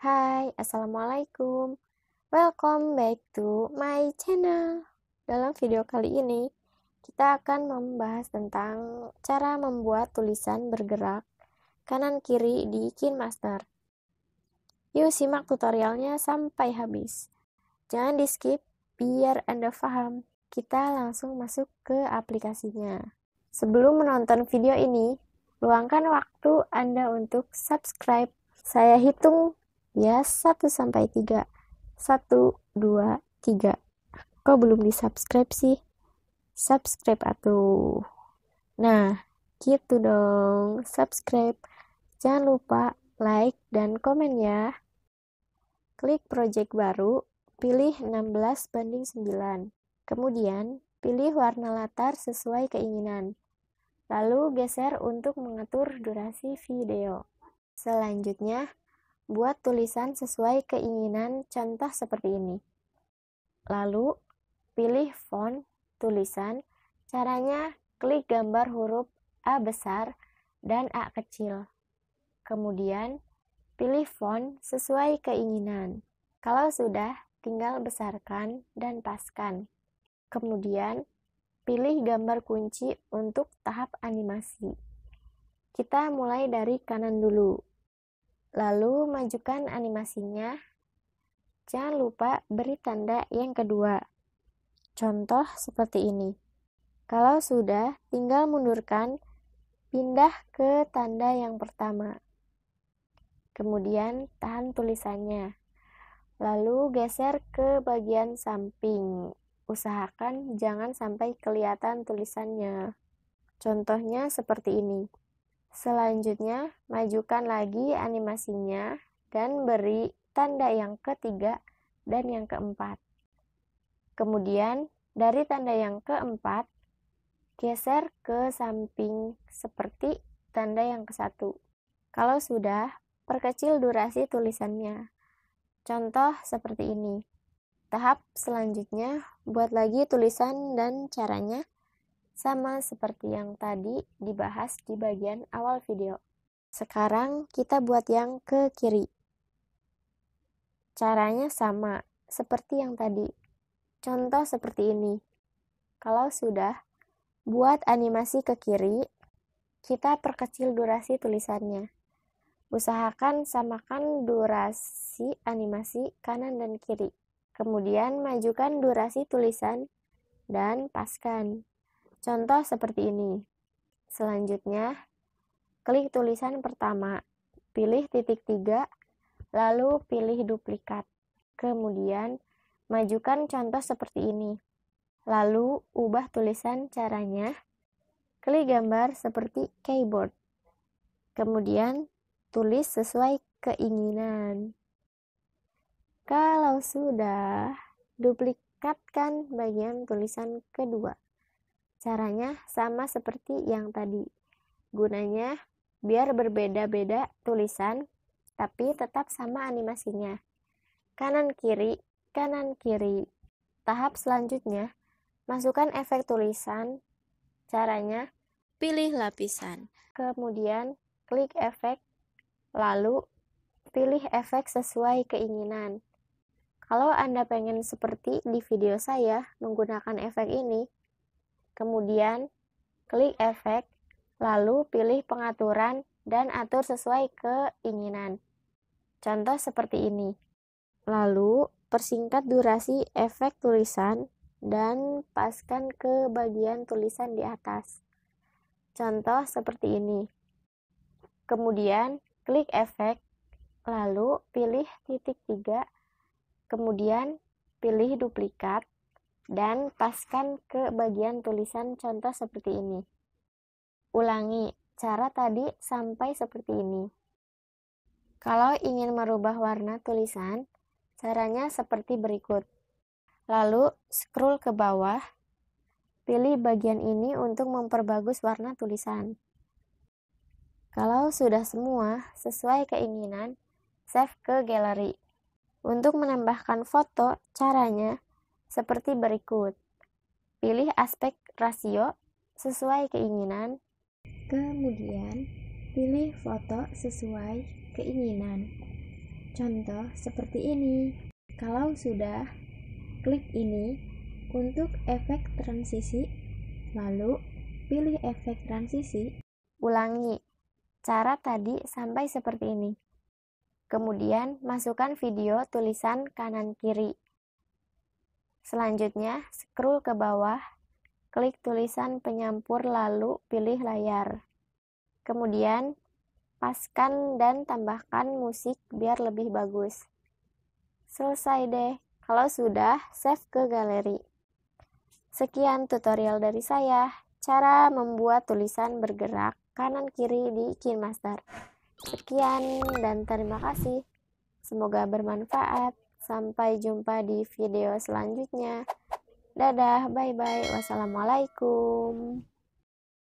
Hai, Assalamualaikum. Welcome back to my channel. Dalam video kali ini, kita akan membahas tentang cara membuat tulisan bergerak kanan-kiri di KineMaster. Yuk simak tutorialnya sampai habis. Jangan di skip, biar Anda paham. Kita langsung masuk ke aplikasinya. Sebelum menonton video ini, luangkan waktu Anda untuk subscribe. Saya hitung ya 1 sampai 3. 1 2 3. Kok belum di-subscribe sih? Subscribe atuh. Nah, gitu dong. Subscribe. Jangan lupa like dan komen ya. Klik project baru, pilih 16 banding 9. Kemudian Pilih warna latar sesuai keinginan. Lalu geser untuk mengatur durasi video. Selanjutnya, buat tulisan sesuai keinginan contoh seperti ini. Lalu, pilih font tulisan. Caranya, klik gambar huruf A besar dan A kecil. Kemudian, pilih font sesuai keinginan. Kalau sudah, tinggal besarkan dan paskan. Kemudian, pilih gambar kunci untuk tahap animasi. Kita mulai dari kanan dulu. Lalu majukan animasinya. Jangan lupa beri tanda yang kedua. Contoh seperti ini. Kalau sudah, tinggal mundurkan, pindah ke tanda yang pertama. Kemudian tahan tulisannya. Lalu geser ke bagian samping usahakan jangan sampai kelihatan tulisannya. Contohnya seperti ini. Selanjutnya, majukan lagi animasinya dan beri tanda yang ketiga dan yang keempat. Kemudian, dari tanda yang keempat, geser ke samping seperti tanda yang ke satu. Kalau sudah, perkecil durasi tulisannya. Contoh seperti ini. Tahap selanjutnya, buat lagi tulisan dan caranya sama seperti yang tadi dibahas di bagian awal video. Sekarang kita buat yang ke kiri. Caranya sama seperti yang tadi. Contoh seperti ini. Kalau sudah, buat animasi ke kiri, kita perkecil durasi tulisannya. Usahakan samakan durasi animasi kanan dan kiri. Kemudian majukan durasi tulisan dan paskan. Contoh seperti ini. Selanjutnya, klik tulisan pertama, pilih titik tiga, lalu pilih duplikat. Kemudian, majukan contoh seperti ini. Lalu, ubah tulisan caranya. Klik gambar seperti keyboard. Kemudian, tulis sesuai keinginan. Kalau sudah, duplikatkan bagian tulisan kedua. Caranya sama seperti yang tadi. Gunanya biar berbeda-beda tulisan tapi tetap sama animasinya. Kanan kiri, kanan kiri. Tahap selanjutnya, masukkan efek tulisan. Caranya, pilih lapisan. Kemudian klik efek, lalu pilih efek sesuai keinginan. Kalau Anda pengen seperti di video saya menggunakan efek ini, kemudian klik efek, lalu pilih pengaturan dan atur sesuai keinginan. Contoh seperti ini. Lalu, persingkat durasi efek tulisan dan paskan ke bagian tulisan di atas. Contoh seperti ini. Kemudian, klik efek, lalu pilih titik 3 Kemudian pilih duplikat dan paskan ke bagian tulisan contoh seperti ini. Ulangi cara tadi sampai seperti ini. Kalau ingin merubah warna tulisan, caranya seperti berikut. Lalu scroll ke bawah, pilih bagian ini untuk memperbagus warna tulisan. Kalau sudah semua sesuai keinginan, save ke galeri. Untuk menambahkan foto, caranya seperti berikut. Pilih aspek rasio sesuai keinginan. Kemudian, pilih foto sesuai keinginan. Contoh seperti ini. Kalau sudah, klik ini untuk efek transisi, lalu pilih efek transisi. Ulangi cara tadi sampai seperti ini. Kemudian, masukkan video tulisan kanan kiri. Selanjutnya, scroll ke bawah, klik tulisan penyampur lalu pilih layar. Kemudian, paskan dan tambahkan musik biar lebih bagus. Selesai deh. Kalau sudah, save ke galeri. Sekian tutorial dari saya, cara membuat tulisan bergerak kanan-kiri di KineMaster. Sekian dan terima kasih. Semoga bermanfaat. Sampai jumpa di video selanjutnya. Dadah, bye bye. Wassalamualaikum.